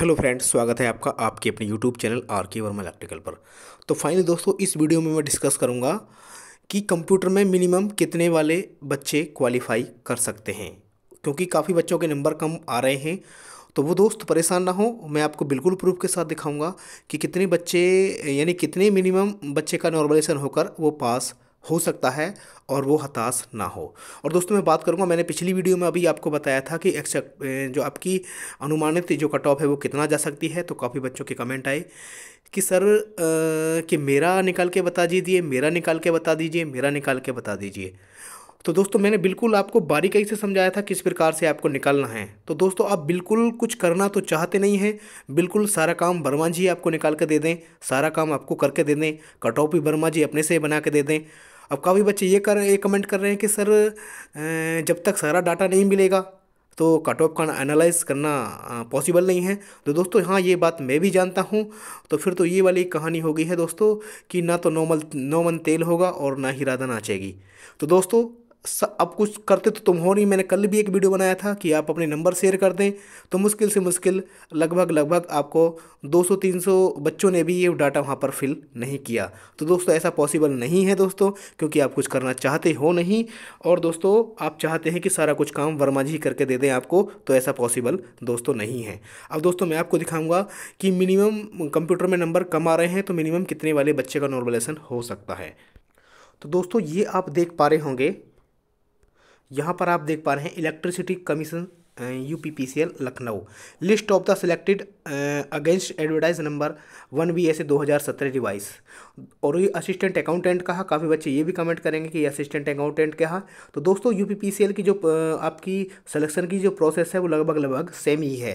hello friends स्वागत है आपका आपके अपने यूट्यूब चैनल आर के वर्मा इलेक्ट्रिकल पर तो फाइनली दोस्तों इस वीडियो में मैं डिस्कस करूंगा कि कंप्यूटर में मिनिमम कितने वाले बच्चे क्वालिफाई कर सकते हैं क्योंकि काफ़ी बच्चों के नंबर कम आ रहे हैं तो वो दोस्त परेशान ना हो मैं आपको बिल्कुल प्रूफ के साथ दिखाऊँगा कि कितने बच्चे यानी कितने मिनिमम बच्चे का नॉर्मलेशन होकर वो पास हो सकता है और वो हताश ना हो और दोस्तों मैं बात करूँगा मैंने पिछली वीडियो में अभी आपको बताया था कि जो आपकी अनुमानित जो कट ऑफ है वो कितना जा सकती है तो काफ़ी बच्चों के कमेंट आए कि सर आ, कि मेरा निकाल के बता दीजिए मेरा निकाल के बता दीजिए मेरा निकाल के बता दीजिए तो दोस्तों मैंने बिल्कुल आपको बारीकाई से समझाया था किस प्रकार से आपको निकालना है तो दोस्तों आप बिल्कुल कुछ करना तो चाहते नहीं हैं बिल्कुल सारा काम वर्मा जी आपको निकाल के दे दें सारा काम आपको करके दे दें कट ऑफ भी वर्मा जी अपने से बना के दे दें अब काफ़ी बच्चे ये कर ये कमेंट कर रहे हैं कि सर जब तक सारा डाटा नहीं मिलेगा तो कट ऑफ का एनालाइज करना पॉसिबल नहीं है तो दोस्तों हाँ ये बात मैं भी जानता हूँ तो फिर तो ये वाली कहानी हो गई है दोस्तों कि ना तो नॉर्मल नॉमन तेल होगा और ना ही राधा नाचेगी तो दोस्तों अब कुछ करते तो तुम हो नहीं मैंने कल भी एक वीडियो बनाया था कि आप अपने नंबर शेयर कर दें तो मुश्किल से मुश्किल लगभग लगभग आपको 200-300 बच्चों ने भी ये डाटा वहाँ पर फिल नहीं किया तो दोस्तों ऐसा पॉसिबल नहीं है दोस्तों क्योंकि आप कुछ करना चाहते हो नहीं और दोस्तों आप चाहते हैं कि सारा कुछ काम वर्मा जी करके दे दें आपको तो ऐसा पॉसिबल दोस्तों नहीं है अब दोस्तों मैं आपको दिखाऊँगा कि मिनिमम कंप्यूटर में नंबर कम आ रहे हैं तो मिनिमम कितने वाले बच्चे का नॉर्मलेसन हो सकता है तो दोस्तों ये आप देख पा रहे होंगे यहाँ पर आप देख पा रहे हैं electricity commission U P P C L Lucknow list of the selected against advertise number one B S A दो हज़ार सत्रह रिवाइस और ये असिस्टेंट अकाउंटेंट कहा काफ़ी बच्चे ये भी कमेंट करेंगे कि असिस्टेंट अकाउंटेंट कहा तो दोस्तों U P P C L की जो आपकी सिलेक्शन की जो प्रोसेस है वो लगभग लगभग सेम ही है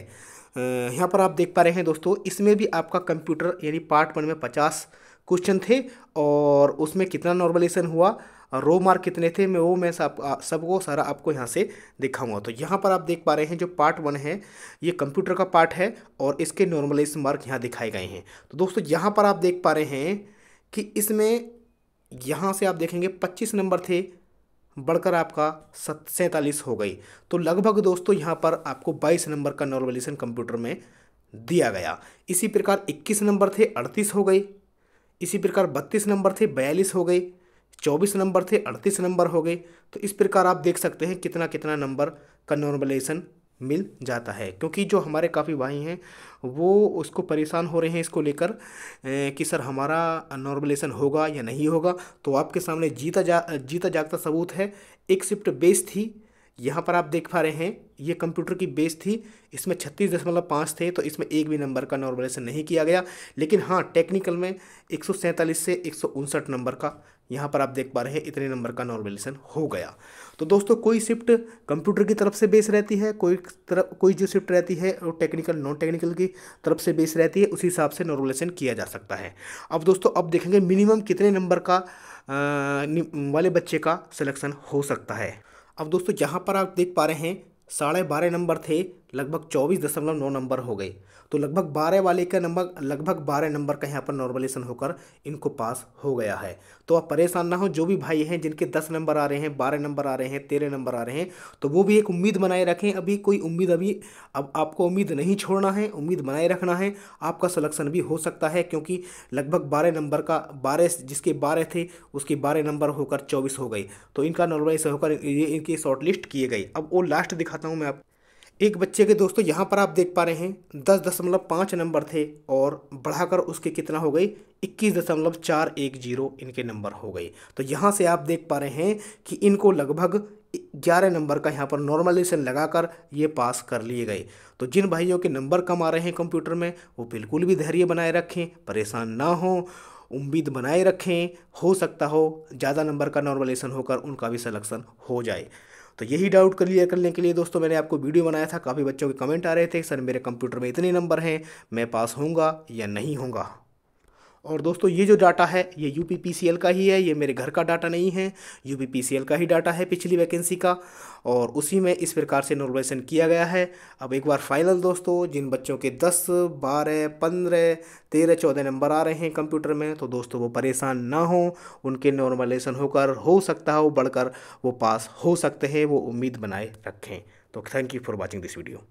यहाँ पर आप देख पा रहे हैं दोस्तों इसमें भी आपका कंप्यूटर यानी पार्ट वन में पचास क्वेश्चन थे और उसमें कितना नॉर्मलाइजेशन हुआ रो मार्क कितने थे मैं वो मैं सब सबको सारा आपको यहाँ से दिखाऊंगा तो यहाँ पर आप देख पा रहे हैं जो पार्ट वन है ये कंप्यूटर का पार्ट है और इसके नॉर्मलाइज मार्क यहाँ दिखाए गए हैं तो दोस्तों यहाँ पर आप देख पा रहे हैं कि इसमें यहाँ से आप देखेंगे पच्चीस नंबर थे बढ़कर आपका सत सैंतालीस हो गई तो लगभग दोस्तों यहाँ पर आपको बाईस नंबर का नॉर्मलाइजेशन कंप्यूटर में दिया गया इसी प्रकार इक्कीस नंबर थे अड़तीस हो गई इसी प्रकार बत्तीस नंबर थे बयालीस हो गई चौबीस नंबर थे अड़तीस नंबर हो गए तो इस प्रकार आप देख सकते हैं कितना कितना नंबर का नॉर्मलेसन मिल जाता है क्योंकि जो हमारे काफ़ी भाई हैं वो उसको परेशान हो रहे हैं इसको लेकर कि सर हमारा नॉर्मलेसन होगा या नहीं होगा तो आपके सामने जीता जा जीता जागता सबूत है एक शिफ्ट बेस थी यहाँ पर आप देख पा रहे हैं ये कंप्यूटर की बेस थी इसमें छत्तीस दशमलव पाँच थे तो इसमें एक भी नंबर का नॉर्मलाइजेशन नहीं किया गया लेकिन हाँ टेक्निकल में एक से एक नंबर का यहाँ पर आप देख पा रहे हैं इतने नंबर का नॉर्मलाइजेशन हो गया तो दोस्तों कोई शिफ्ट कंप्यूटर की तरफ से बेस रहती है कोई तरफ कोई जो शिफ्ट रहती है वो टेक्निकल नॉन टेक्निकल की तरफ से बेस रहती है उसी हिसाब से नॉर्मलाइजेशन किया जा सकता है अब दोस्तों अब देखेंगे मिनिमम कितने नंबर का आ, वाले बच्चे का सिलेक्शन हो सकता है अब दोस्तों यहाँ पर आप देख पा रहे हैं साढ़े बारह नंबर थे लगभग चौबीस दशमलव नौ नंबर हो गए तो लगभग बारह वाले का नंबर लगभग बारह नंबर का यहाँ पर नॉर्मलेशन होकर इनको पास हो गया है तो आप परेशान ना हो जो भी भाई हैं जिनके दस नंबर आ रहे हैं बारह नंबर आ रहे हैं तेरह नंबर आ रहे हैं तो वो भी एक उम्मीद बनाए रखें अभी कोई उम्मीद अभी अब आपको उम्मीद नहीं छोड़ना है उम्मीद बनाए रखना है आपका सलेक्शन भी हो सकता है क्योंकि लगभग बारह नंबर का बारह जिसके बारह थे उसके बारह नंबर होकर चौबीस हो गए तो इनका नॉर्मलाइज होकर ये इनकी शॉर्ट लिस्ट किए गए अब वो लास्ट दिखाता हूँ मैं आप एक बच्चे के दोस्तों यहाँ पर आप देख पा रहे हैं दस दशमलव पाँच नंबर थे और बढ़ाकर उसके कितना हो गई इक्कीस दशमलव चार एक जीरो इनके नंबर हो गए तो यहाँ से आप देख पा रहे हैं कि इनको लगभग ग्यारह नंबर का यहाँ पर नॉर्मलाइजेशन लगाकर ये पास कर लिए गए तो जिन भाइयों के नंबर कम आ रहे हैं कंप्यूटर में वो बिल्कुल भी धैर्य बनाए रखें परेशान ना हों उम्मीद बनाए रखें हो सकता हो ज़्यादा नंबर का नॉर्मलाइजेशन होकर उनका भी सलेक्शन हो जाए तो यही डाउट क्लियर करने के लिए दोस्तों मैंने आपको वीडियो बनाया था काफ़ी बच्चों के कमेंट आ रहे थे सर मेरे कंप्यूटर में इतने नंबर हैं मैं पास होऊंगा या नहीं होऊंगा और दोस्तों ये जो डाटा है ये यू का ही है ये मेरे घर का डाटा नहीं है यू का ही डाटा है पिछली वैकेंसी का और उसी में इस प्रकार से नोर्मेशन किया गया है अब एक बार फाइनल दोस्तों जिन बच्चों के दस बारह पंद्रह तेरह चौदह नंबर आ रहे हैं कंप्यूटर में तो दोस्तों वो परेशान ना हो उनके नॉर्मलाइजेशन होकर हो सकता हो बढ़कर वो पास हो सकते हैं वो उम्मीद बनाए रखें तो thank you for watching this video